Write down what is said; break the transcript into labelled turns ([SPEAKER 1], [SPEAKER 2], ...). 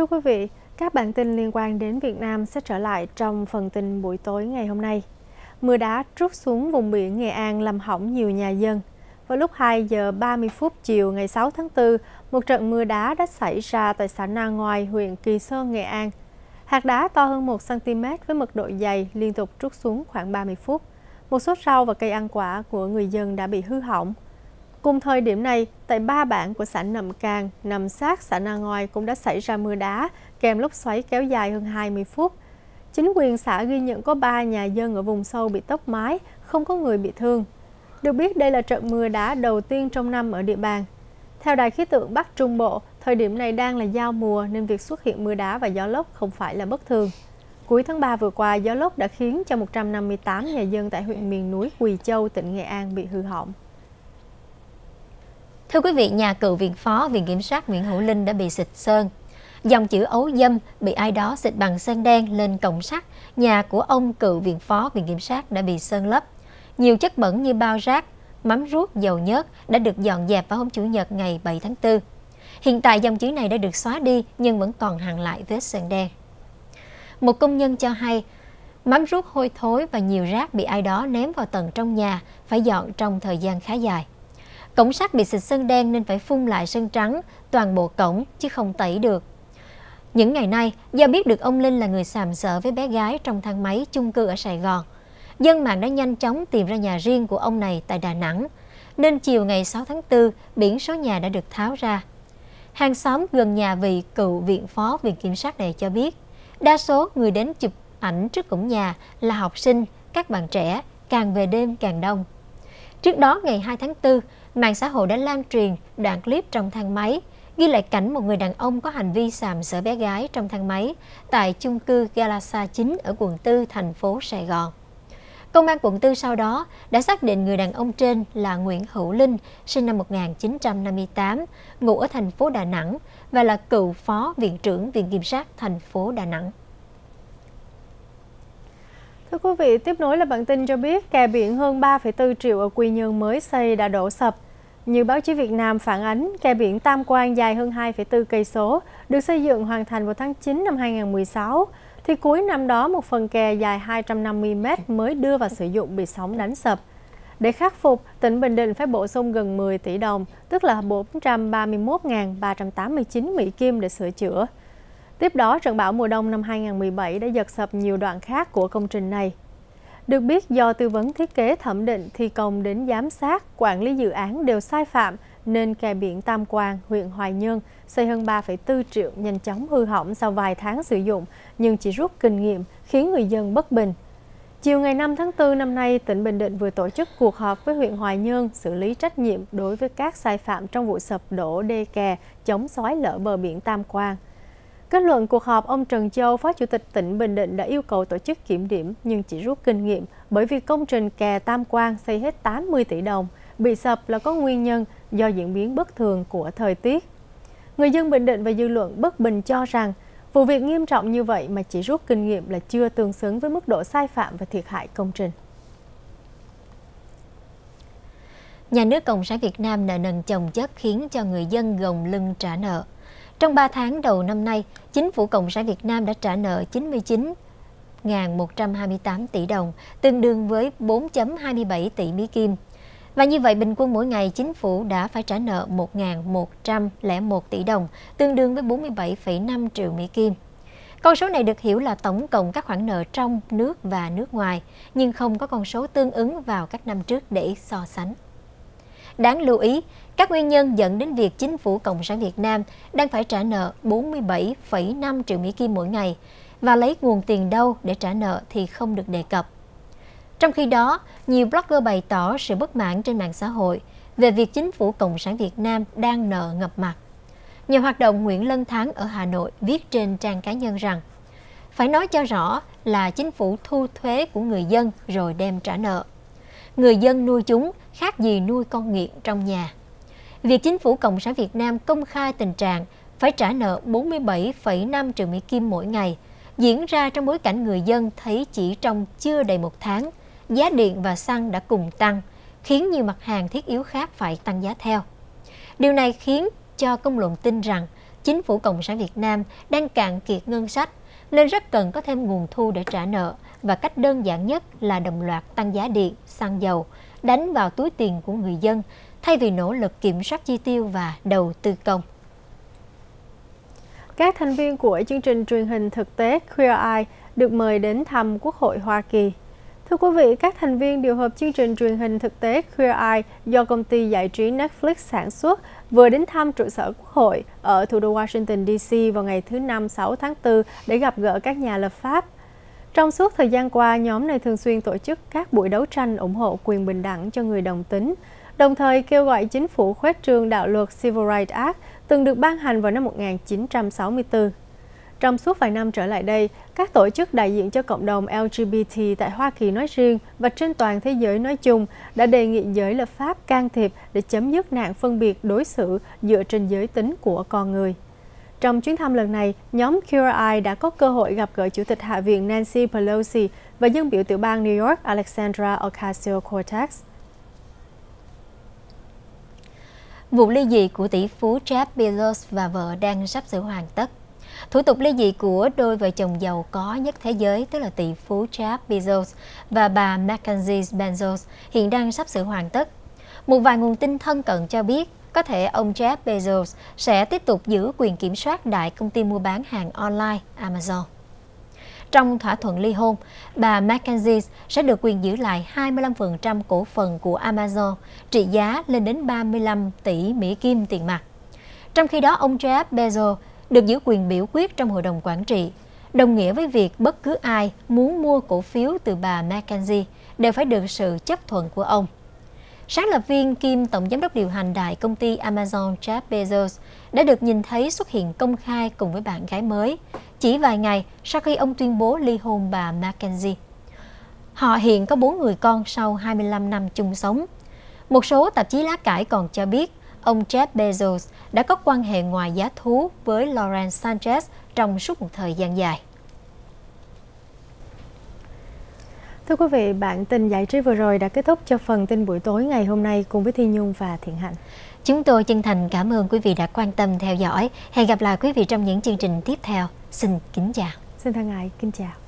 [SPEAKER 1] Thưa quý vị, các bản tin liên quan đến Việt Nam sẽ trở lại trong phần tin buổi tối ngày hôm nay. Mưa đá trút xuống vùng biển Nghệ An làm hỏng nhiều nhà dân. Vào lúc 2 giờ 30 phút chiều ngày 6 tháng 4, một trận mưa đá đã xảy ra tại xã Na Ngoài, huyện Kỳ Sơn, Nghệ An. Hạt đá to hơn 1cm với mật độ dày liên tục trút xuống khoảng 30 phút. Một số rau và cây ăn quả của người dân đã bị hư hỏng. Cùng thời điểm này, tại ba bản của xã Nậm Càng, nằm sát xã Na Ngoi cũng đã xảy ra mưa đá, kèm lốc xoáy kéo dài hơn 20 phút. Chính quyền xã ghi nhận có 3 nhà dân ở vùng sâu bị tốc mái, không có người bị thương. Được biết đây là trận mưa đá đầu tiên trong năm ở địa bàn. Theo Đài khí tượng Bắc Trung Bộ, thời điểm này đang là giao mùa nên việc xuất hiện mưa đá và gió lốc không phải là bất thường. Cuối tháng 3 vừa qua, gió lốc đã khiến cho 158 nhà dân tại huyện miền núi Quỳ Châu, tỉnh Nghệ An bị hư hỏng.
[SPEAKER 2] Thưa quý vị, nhà cựu viện phó Viện Kiểm sát Nguyễn Hữu Linh đã bị xịt sơn. Dòng chữ ấu dâm bị ai đó xịt bằng sơn đen lên cổng sắt. Nhà của ông cựu viện phó Viện Kiểm sát đã bị sơn lấp. Nhiều chất bẩn như bao rác, mắm ruốc, dầu nhớt đã được dọn dẹp vào hôm Chủ nhật ngày 7 tháng 4. Hiện tại dòng chữ này đã được xóa đi nhưng vẫn còn hàng lại vết sơn đen. Một công nhân cho hay, mắm ruốc hôi thối và nhiều rác bị ai đó ném vào tầng trong nhà phải dọn trong thời gian khá dài. Cổng sắt bị xịt sơn đen nên phải phun lại sơn trắng toàn bộ cổng chứ không tẩy được. Những ngày nay, do biết được ông Linh là người sàm sỡ với bé gái trong thang máy chung cư ở Sài Gòn, dân mạng đã nhanh chóng tìm ra nhà riêng của ông này tại Đà Nẵng. Nên chiều ngày 6 tháng 4, biển số nhà đã được tháo ra. Hàng xóm gần nhà vị cựu viện phó viện kiểm sát này cho biết, đa số người đến chụp ảnh trước cổng nhà là học sinh, các bạn trẻ, càng về đêm càng đông. Trước đó, ngày 2 tháng 4, mạng xã hội đã lan truyền đoạn clip trong thang máy ghi lại cảnh một người đàn ông có hành vi sàm sỡ bé gái trong thang máy tại chung cư Galasa 9 ở quận 4, thành phố Sài Gòn. Công an quận 4 sau đó đã xác định người đàn ông trên là Nguyễn Hữu Linh, sinh năm 1958, ngụ ở thành phố Đà Nẵng và là cựu phó viện trưởng Viện Kiểm sát thành phố Đà Nẵng.
[SPEAKER 1] Thưa quý vị, tiếp nối là bản tin cho biết kè biển hơn 3,4 triệu ở Quy Nhơn mới xây đã đổ sập. Như báo chí Việt Nam phản ánh, kè biển Tam Quan dài hơn 2,4 cây số được xây dựng hoàn thành vào tháng 9 năm 2016 thì cuối năm đó một phần kè dài 250 m mới đưa vào sử dụng bị sóng đánh sập. Để khắc phục, tỉnh Bình Định phải bổ sung gần 10 tỷ đồng, tức là 431.389 Mỹ Kim để sửa chữa. Tiếp đó, trận bão mùa đông năm 2017 đã giật sập nhiều đoạn khác của công trình này. Được biết, do tư vấn thiết kế thẩm định, thi công đến giám sát, quản lý dự án đều sai phạm, nên kè biển Tam Quang, huyện Hoài Nhơn xây hơn 3,4 triệu nhanh chóng hư hỏng sau vài tháng sử dụng, nhưng chỉ rút kinh nghiệm khiến người dân bất bình. Chiều ngày 5 tháng 4 năm nay, tỉnh Bình Định vừa tổ chức cuộc họp với huyện Hoài Nhơn xử lý trách nhiệm đối với các sai phạm trong vụ sập đổ đê kè chống xói lở bờ biển Tam Quang. Kết luận cuộc họp, ông Trần Châu, Phó Chủ tịch tỉnh Bình Định đã yêu cầu tổ chức kiểm điểm nhưng chỉ rút kinh nghiệm bởi vì công trình kè Tam Quan xây hết 80 tỷ đồng, bị sập là có nguyên nhân do diễn biến bất thường của thời tiết. Người dân Bình Định và dư luận bất bình cho rằng vụ việc nghiêm trọng như vậy mà chỉ rút kinh nghiệm là chưa tương xứng với mức độ sai phạm và thiệt hại công trình. Nhà nước
[SPEAKER 2] Cộng sản Việt Nam nợ nần chồng chất khiến cho người dân gồng lưng trả nợ. Trong 3 tháng đầu năm nay, Chính phủ Cộng sản Việt Nam đã trả nợ 99 128 tỷ đồng, tương đương với 4.27 tỷ Mỹ Kim. Và như vậy, bình quân mỗi ngày, chính phủ đã phải trả nợ 1.101 tỷ đồng, tương đương với 47,5 triệu Mỹ Kim. Con số này được hiểu là tổng cộng các khoản nợ trong nước và nước ngoài, nhưng không có con số tương ứng vào các năm trước để so sánh. Đáng lưu ý, các nguyên nhân dẫn đến việc chính phủ Cộng sản Việt Nam đang phải trả nợ 47,5 triệu Mỹ Kim mỗi ngày và lấy nguồn tiền đâu để trả nợ thì không được đề cập. Trong khi đó, nhiều blogger bày tỏ sự bất mãn trên mạng xã hội về việc chính phủ Cộng sản Việt Nam đang nợ ngập mặt. Nhiều hoạt động Nguyễn Lân Thắng ở Hà Nội viết trên trang cá nhân rằng phải nói cho rõ là chính phủ thu thuế của người dân rồi đem trả nợ người dân nuôi chúng khác gì nuôi con nghiện trong nhà. Việc chính phủ Cộng sản Việt Nam công khai tình trạng phải trả nợ 47,5 triệu Mỹ Kim mỗi ngày diễn ra trong bối cảnh người dân thấy chỉ trong chưa đầy một tháng, giá điện và xăng đã cùng tăng, khiến nhiều mặt hàng thiết yếu khác phải tăng giá theo. Điều này khiến cho công luận tin rằng chính phủ Cộng sản Việt Nam đang cạn kiệt ngân sách nên rất cần có thêm nguồn thu để trả nợ và cách đơn giản nhất là đồng loạt tăng giá điện, xăng dầu, đánh vào túi tiền của người dân
[SPEAKER 1] thay vì nỗ lực kiểm soát chi tiêu và đầu tư công. Các thành viên của chương trình truyền hình thực tế Queer Eye được mời đến thăm Quốc hội Hoa Kỳ. Thưa quý vị, các thành viên điều hợp chương trình truyền hình thực tế Queer Eye do công ty giải trí Netflix sản xuất vừa đến thăm trụ sở Quốc hội ở thủ đô Washington DC vào ngày thứ Năm 6 tháng 4 để gặp gỡ các nhà lập pháp, trong suốt thời gian qua, nhóm này thường xuyên tổ chức các buổi đấu tranh ủng hộ quyền bình đẳng cho người đồng tính, đồng thời kêu gọi chính phủ khuếch trương đạo luật Civil Rights Act từng được ban hành vào năm 1964. Trong suốt vài năm trở lại đây, các tổ chức đại diện cho cộng đồng LGBT tại Hoa Kỳ nói riêng và trên toàn thế giới nói chung đã đề nghị giới lập pháp can thiệp để chấm dứt nạn phân biệt đối xử dựa trên giới tính của con người. Trong chuyến thăm lần này, nhóm QRI đã có cơ hội gặp gỡ Chủ tịch Hạ viện Nancy Pelosi và dân biểu tiểu bang New York Alexandra Ocasio-Cortez.
[SPEAKER 2] Vụ ly dị của tỷ phú Jeff Bezos và vợ đang sắp sửa hoàn tất. Thủ tục ly dị của đôi vợ chồng giàu có nhất thế giới, tức là tỷ phú Jeff Bezos và bà Mackenzie Bezos, hiện đang sắp sửa hoàn tất. Một vài nguồn tin thân cận cho biết có thể ông Jeff Bezos sẽ tiếp tục giữ quyền kiểm soát đại công ty mua bán hàng online Amazon. Trong thỏa thuận ly hôn, bà McKenzie sẽ được quyền giữ lại 25% cổ phần của Amazon, trị giá lên đến 35 tỷ Mỹ Kim tiền mặt. Trong khi đó, ông Jeff Bezos được giữ quyền biểu quyết trong hội đồng quản trị, đồng nghĩa với việc bất cứ ai muốn mua cổ phiếu từ bà McKenzie đều phải được sự chấp thuận của ông sáng lập viên kim tổng giám đốc điều hành đại công ty Amazon Jeff Bezos, đã được nhìn thấy xuất hiện công khai cùng với bạn gái mới, chỉ vài ngày sau khi ông tuyên bố ly hôn bà Mackenzie. Họ hiện có bốn người con sau 25 năm chung sống. Một số tạp chí lá cải còn cho biết ông Jeff Bezos đã có quan hệ ngoài giá thú với Lauren Sanchez trong suốt một thời gian dài.
[SPEAKER 1] Thưa quý vị, bản tin giải trí vừa rồi đã kết thúc cho phần tin buổi tối ngày hôm nay cùng với Thi Nhung
[SPEAKER 2] và Thiện Hạnh. Chúng tôi chân thành cảm ơn quý vị đã quan tâm theo dõi. Hẹn gặp lại quý vị trong những chương trình tiếp theo. Xin kính chào. Xin thân ái, kính chào.